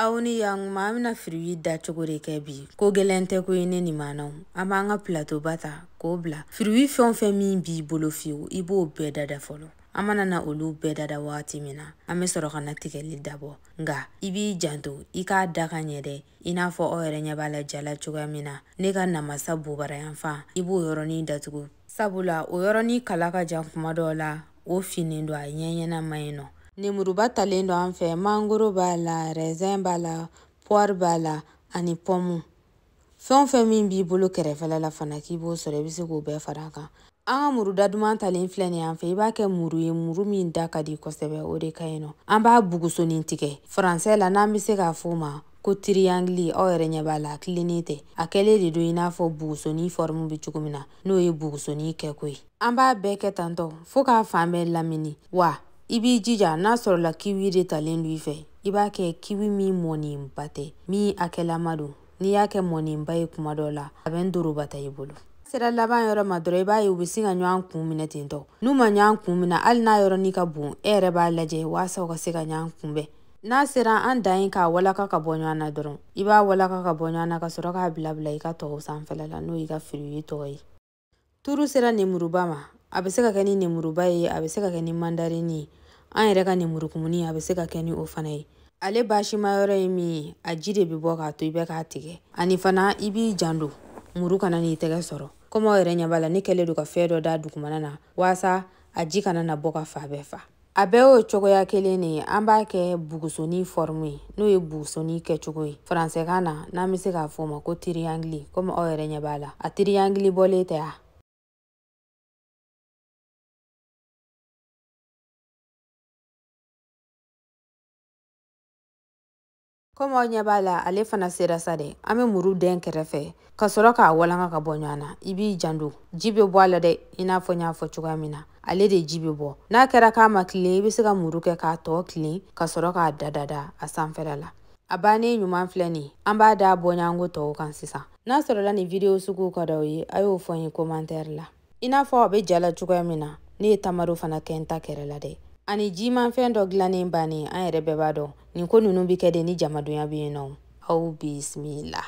aw ni yan maa bena firiwi da cogode kɛ bi ko gɛlɛn tɛ ko ye ne ni manaw an b'an ka pilato ba ta k'o bila firiwi fɛn fɛn min b'i bolo fiyewu i b'o bɛɛ dada fɔlɔ an mana na olu bɛɛ dada wagati min na an be sɔrɔ kana tigɛli dabɔ nga i b'i janto i k'a da ka ɲɛ dɛ i n'a fɔ aw yɛrɛ ɲɛ b'a lajala cogoya min na ne ka namasa bobarayanfan i b'o yɔrɔnin datugu sabula o yɔrɔnin kala ka jan kuma dɔ la o finnin don a ɲɛɲɛna man ɲi nɔ lemuruba talen don an fɛ mangoro b'a la rɛzɛn b'a la puwari b'a la ani pɔmu fɛn o fɛn min b'i bolo kɛrɛfɛla la fana k'i b'o sɔrɔ i be se k'o bɛɛ fara kan an ka muru da duman talen filɛ nin an fɛ i b'a kɛ muru ye muru min da ka di kosɛbɛ o de ka ɲi nɔ an b'a bugusonin tigɛ faransɛ la n'an be se k'a fɔ ma ko tiriyangili aw yɛrɛ ɲɛ b'a la kilennen tɛ a kɛlen de don i n'a fɔ bugusoni fɔrimu be cogo min na n'o ye bugusoni kɛko ye an b'a bɛɛ kɛ tantɔ fɔɔ k'a fan bɛɛ lamini wa i b'i jija n'a sɔrɔla kiwi de talen do i fɛ i b'a kɛ kiwi min mɔninba tɛ min hakɛlama don n'i y'a kɛ mɔninba ye kuma dɔ la a bɛ n dorobata i bolo sera laban yɔrɔ ma dɔrɔn i b'a ye u be se ka ɲɔan kun minɛ tentɔ n'u ma ɲɔan kun minɛ hali n'a yɔrɔnin ka bon e yɛrɛ b'a lajɛ waasa u ka se ka ɲɔan kunbɛn n'a sera an dan ye k'a walaka ka bɔ ɲɔan na dɔrɔn i b'a walaka ka bɔ ɲɔan na ka sɔrɔ k'a bilabila i ka tɔw sanfɛla la n'o y'i ka firiwi tɔgɔ ye turu sera nemuruba ma a bɛ se ka kɛ ni nemuruba ye a bɛ se ka kɛ ni mandarini ye an yɛrɛ ka nemurukumuni a bɛ se ka kɛ ni o fana ye ale basima yɔrɔ ye min ye a ji de bɛ bɔ k'a to i bɛ k'a tigɛ ani fana i b'i janto muru kana n'i tɛgɛ sɔrɔ komi aw yɛrɛ ɲɛ b'a la ne kɛlen do ka fɛn dɔ da dugumana na waasa a ji kana na bɔ ka fa bɛɛ fa a bɛɛ y'o cogoya kelen ne an b'a kɛ bugusoni fɔrimu ye n'o ye bugusoni kɛcogo ye faransɛkan na n'an be se k'a fɔ ma ko tiriyangili komi aw yɛrɛ ɲɛ b'a la a tiriyangili bɔlen tɛ a komi aw ɲɛ b'a la ale fana sera sa dɛ an be muru dɛn kɛrɛfɛ ka sɔrɔ k'a walanga ka bɔ ɲɔgɔn na i b'i janto ji be bɔ a la dɛ i n'a fɔ n y'a fɔ cogoya min na ale de ji be bɔ n'a kɛra k'a ma kilen i be se ka muru kɛ k'a tɔɔ kilen ka sɔrɔ k'a dadada a sanfɛla la a bannen ɲuman filɛ nin an b'a da bɔɲango tɔw kan sisan n'a sɔrɔla nin video sugu ka daw ye a y'o fɔ ye komantɛri la i n'a fɔ a be ja cogoya min na ne ye tamaro fana kɛ n ta kɛrɛ la dɛ ani jimanfɛn dɔ gilannen bannen an yɛrɛ bɛɛ b'a dɔn nin ko ninnu bɛ kɛ de ni jamadonya bɛ yen nɔ aw bisimila